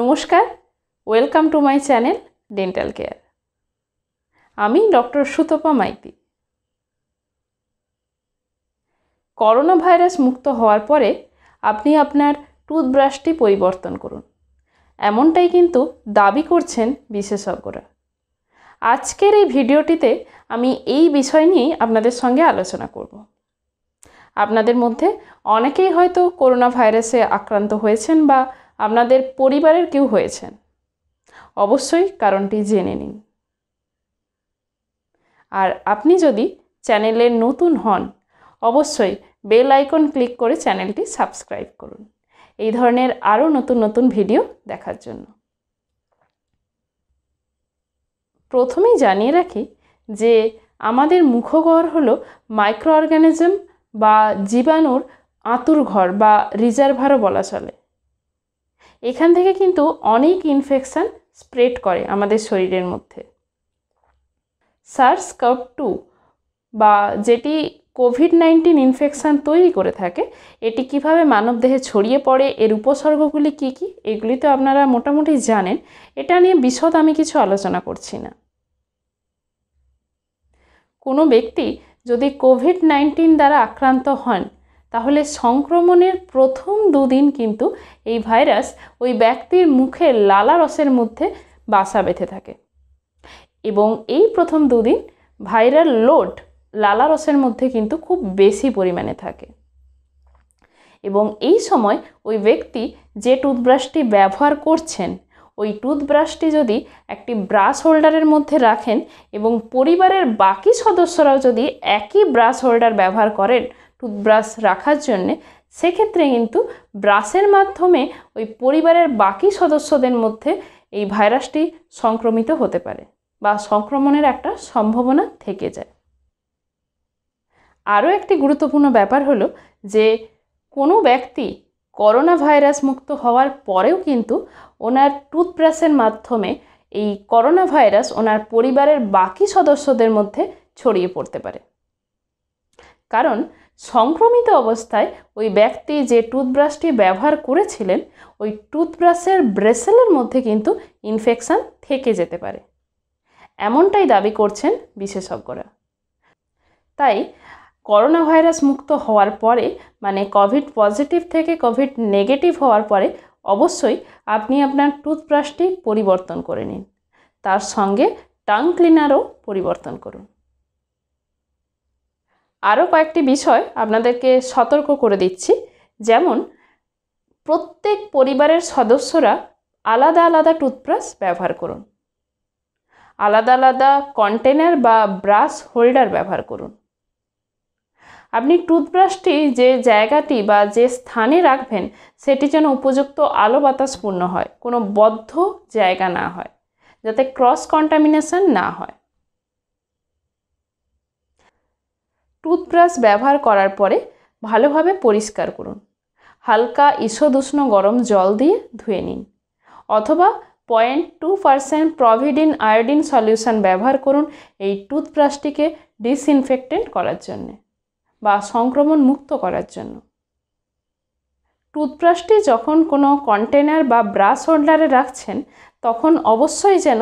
নমস্কার welcome to my channel dental care আমি doctor Sutapa Maiti corona virus মুক্ত হওয়ার পরে আপনি আপনার টুথব্রাশটি পরিবর্তন করুন এমনটাই কিন্তু দাবি করছেন বিশেষজ্ঞরা আজকের এই ভিডিওটিতে আমি এই বিষয় নিয়েই আপনাদের সঙ্গে আলোচনা করব আপনাদের মধ্যে অনেকেই হয়তো করোনা ভাইরাসে আক্রান্ত হয়েছেন বা আপনাদের পরিবারের কেউ হয়েছেন অবশ্যই কারণটি জেনে নিন আর আপনি যদি চ্যানেলে নতুন হন অবশ্যই বেল আইকন ক্লিক করে চ্যানেলটি সাবস্ক্রাইব করুন এই ধরনের আরও নতুন নতুন ভিডিও দেখার জন্য প্রথমেই জানিয়ে রাখি যে আমাদের মুখগর হল মাইক্রো অর্গানিজম বা জীবাণুর আঁতুর ঘর বা রিজার্ভারও বলা চলে এখান থেকে কিন্তু অনেক ইনফেকশান স্প্রেড করে আমাদের শরীরের মধ্যে সার্স কাপ টু বা যেটি কোভিড নাইন্টিন ইনফেকশান তৈরি করে থাকে এটি কিভাবে মানবদেহে ছড়িয়ে পড়ে এর উপসর্গগুলি কি কি এগুলি তো আপনারা মোটামুটি জানেন এটা নিয়ে বিশদ আমি কিছু আলোচনা করছি না কোনো ব্যক্তি যদি কোভিড নাইন্টিন দ্বারা আক্রান্ত হন তাহলে সংক্রমণের প্রথম দুদিন কিন্তু এই ভাইরাস ওই ব্যক্তির মুখে লালা রসের মধ্যে বাসা বেঁধে থাকে এবং এই প্রথম দুদিন ভাইরাল লোড লালা রসের মধ্যে কিন্তু খুব বেশি পরিমাণে থাকে এবং এই সময় ওই ব্যক্তি যে টুথব্রাশটি ব্যবহার করছেন ওই টুথব্রাশটি যদি একটি ব্রাশ হোল্ডারের মধ্যে রাখেন এবং পরিবারের বাকি সদস্যরাও যদি একই ব্রাশ হোল্ডার ব্যবহার করেন টুথব্রাশ রাখার জন্যে সেক্ষেত্রে কিন্তু ব্রাশের মাধ্যমে ওই পরিবারের বাকি সদস্যদের মধ্যে এই ভাইরাসটি সংক্রমিত হতে পারে বা সংক্রমণের একটা সম্ভাবনা থেকে যায় আরও একটি গুরুত্বপূর্ণ ব্যাপার হলো যে কোনো ব্যক্তি করোনা ভাইরাস মুক্ত হওয়ার পরেও কিন্তু ওনার টুথব্রাশের মাধ্যমে এই করোনা ভাইরাস ওনার পরিবারের বাকি সদস্যদের মধ্যে ছড়িয়ে পড়তে পারে কারণ সংক্রমিত অবস্থায় ওই ব্যক্তি যে টুথব্রাশটি ব্যবহার করেছিলেন ওই টুথব্রাশের ব্রেসেলের মধ্যে কিন্তু ইনফেকশান থেকে যেতে পারে এমনটাই দাবি করছেন বিশেষজ্ঞরা তাই করোনা ভাইরাস মুক্ত হওয়ার পরে মানে কোভিড পজিটিভ থেকে কোভিড নেগেটিভ হওয়ার পরে অবশ্যই আপনি আপনার টুথব্রাশটি পরিবর্তন করে নিন তার সঙ্গে টাং ক্লিনারও পরিবর্তন করুন আরও কয়েকটি বিষয় আপনাদেরকে সতর্ক করে দিচ্ছি যেমন প্রত্যেক পরিবারের সদস্যরা আলাদা আলাদা টুথব্রাশ ব্যবহার করুন আলাদা আলাদা কন্টেনার বা ব্রাশ হোল্ডার ব্যবহার করুন আপনি টুথব্রাশটি যে জায়গাটি বা যে স্থানে রাখবেন সেটি যেন উপযুক্ত আলো বাতাসপূর্ণ হয় কোনো বদ্ধ জায়গা না হয় যাতে ক্রস কন্টামিনেশন না হয় টুথব্রাশ ব্যবহার করার পরে ভালোভাবে পরিষ্কার করুন হালকা ইসদুষ্ণ গরম জল দিয়ে ধুয়ে নিন অথবা point two percent povidone iodine solution ব্যবহার করুন এই টুথব্রাশটিকে ডিসইনফেক্টেন্ট করার জন্যে বা সংক্রমণ মুক্ত করার জন্য টুথব্রাশটি যখন কোনো কন্টেনার বা ব্রাশ হোল্ডারে রাখছেন তখন অবশ্যই যেন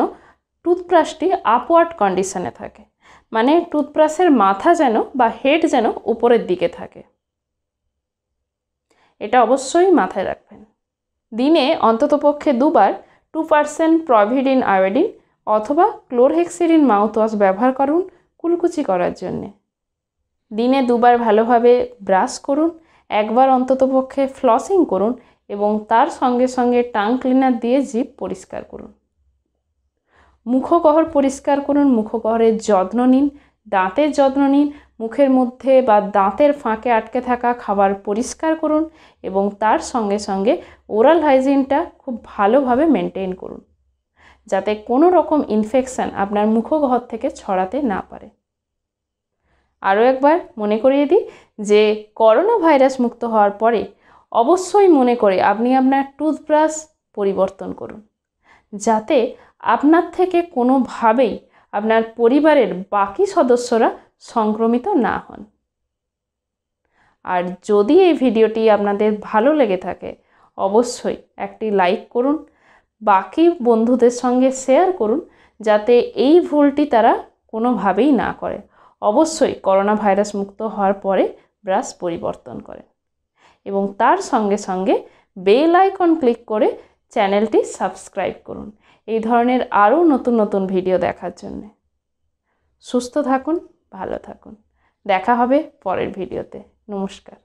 টুথব্রাশটি আপওয়ার্ড কন্ডিশনে থাকে মানে টুথব্রাশের মাথা যেন বা হেড যেন উপরের দিকে থাকে এটা অবশ্যই মাথায় রাখবেন দিনে অন্ততপক্ষে দুবার টু পার্সেন্ট প্রভিডিন আয়োডিন অথবা ক্লোরহেক্সিডিন মাউথওয়াশ ব্যবহার করুন কুলকুচি করার জন্যে দিনে দুবার ভালোভাবে ব্রাশ করুন একবার অন্ততপক্ষে ফ্লসিং করুন এবং তার সঙ্গে সঙ্গে টাং ক্লিনার দিয়ে জিভ পরিষ্কার করুন মুখগহ্বর পরিষ্কার করুন মুখগহ্বরের যত্ন নিন দাঁতের যত্ন নিন মুখের মধ্যে বা দাঁতের ফাঁকে আটকে থাকা খাবার পরিষ্কার করুন এবং তার সঙ্গে সঙ্গে ওরাল হাইজিনটা খুব ভালোভাবে মেনটেন করুন যাতে কোনো রকম ইনফেকশান আপনার মুখগহ্বর থেকে ছড়াতে না পারে আরও একবার মনে করিয়ে দিই যে করোনা ভাইরাস মুক্ত হওয়ার পরে অবশ্যই মনে করে আপনি আপনার টুথব্রাশ পরিবর্তন করুন যাতে আপনার থেকে কোনোভাবেই আপনার পরিবারের বাকি সদস্যরা সংক্রমিত না হন আর যদি এই ভিডিওটি আপনাদের ভালো লেগে থাকে অবশ্যই একটি লাইক করুন বাকি বন্ধুদের সঙ্গে শেয়ার করুন যাতে এই ভুলটি তারা কোনোভাবেই না করে অবশ্যই করোনা ভাইরাস মুক্ত হওয়ার পরে ব্রাশ পরিবর্তন করেন এবং তার সঙ্গে সঙ্গে বেল আইকন ক্লিক করে চ্যানেলটি সাবস্ক্রাইব করুন এই ধরনের আরও নতুন নতুন ভিডিও দেখার জন্যে সুস্থ থাকুন ভালো থাকুন দেখা হবে পরের ভিডিওতে নমস্কার